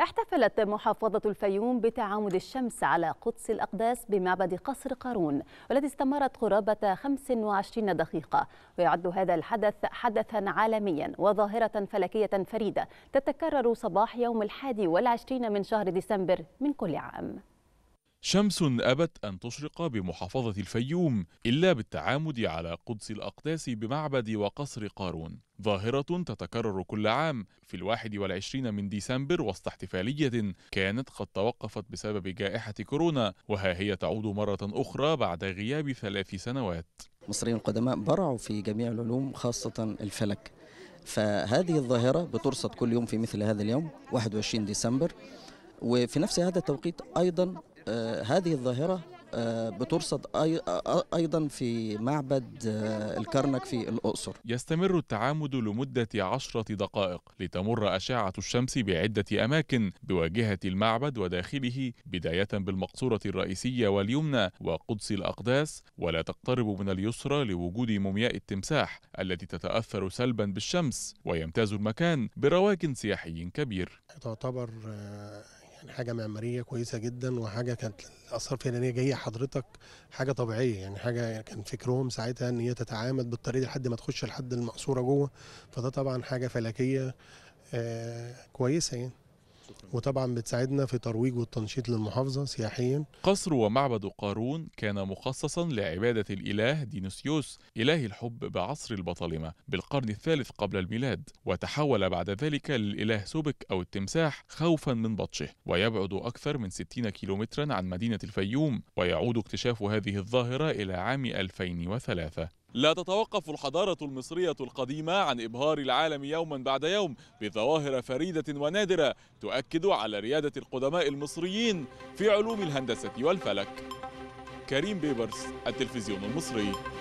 احتفلت محافظة الفيوم بتعامد الشمس على قدس الأقداس بمعبد قصر قارون والذي استمرت قرابة 25 دقيقة ويعد هذا الحدث حدثا عالميا وظاهرة فلكية فريدة تتكرر صباح يوم الحادي والعشرين من شهر ديسمبر من كل عام شمس أبت أن تشرق بمحافظة الفيوم إلا بالتعامد على قدس الأقداس بمعبد وقصر قارون ظاهرة تتكرر كل عام في الواحد والعشرين من ديسمبر وسط احتفالية كانت قد توقفت بسبب جائحة كورونا وها هي تعود مرة أخرى بعد غياب ثلاث سنوات المصريين القدماء برعوا في جميع العلوم خاصة الفلك فهذه الظاهرة بترصد كل يوم في مثل هذا اليوم 21 ديسمبر وفي نفس هذا التوقيت أيضا آه، هذه الظاهرة آه، بترصد أيضا في معبد آه، الكرنك في الأقصر يستمر التعامد لمدة عشرة دقائق لتمر أشعة الشمس بعدة أماكن بواجهة المعبد وداخله بداية بالمقصورة الرئيسية واليمنى وقدس الأقداس ولا تقترب من اليسرى لوجود مومياء التمساح التي تتأثر سلبا بالشمس ويمتاز المكان برواج سياحي كبير تعتبر يعني حاجه معماريه كويسه جدا وحاجه كانت الاثار فيها لان هي جايه حضرتك حاجه طبيعيه يعني حاجه كان فكرهم ساعتها ان هي تتعامد بالطريقه لحد ما تخش لحد المقصوره جوه فده طبعا حاجه فلكيه آه، كويسه يعني وطبعا بتساعدنا في ترويج والتنشيط للمحافظة سياحيا قصر ومعبد قارون كان مخصصا لعبادة الإله دينوسيوس إله الحب بعصر البطالمة بالقرن الثالث قبل الميلاد وتحول بعد ذلك للإله سوبك أو التمساح خوفا من بطشه ويبعد أكثر من 60 كيلومترا عن مدينة الفيوم ويعود اكتشاف هذه الظاهرة إلى عام 2003 لا تتوقف الحضارة المصرية القديمة عن إبهار العالم يوما بعد يوم بظواهر فريدة ونادرة تؤكد على ريادة القدماء المصريين في علوم الهندسة والفلك كريم بيبرس التلفزيون المصري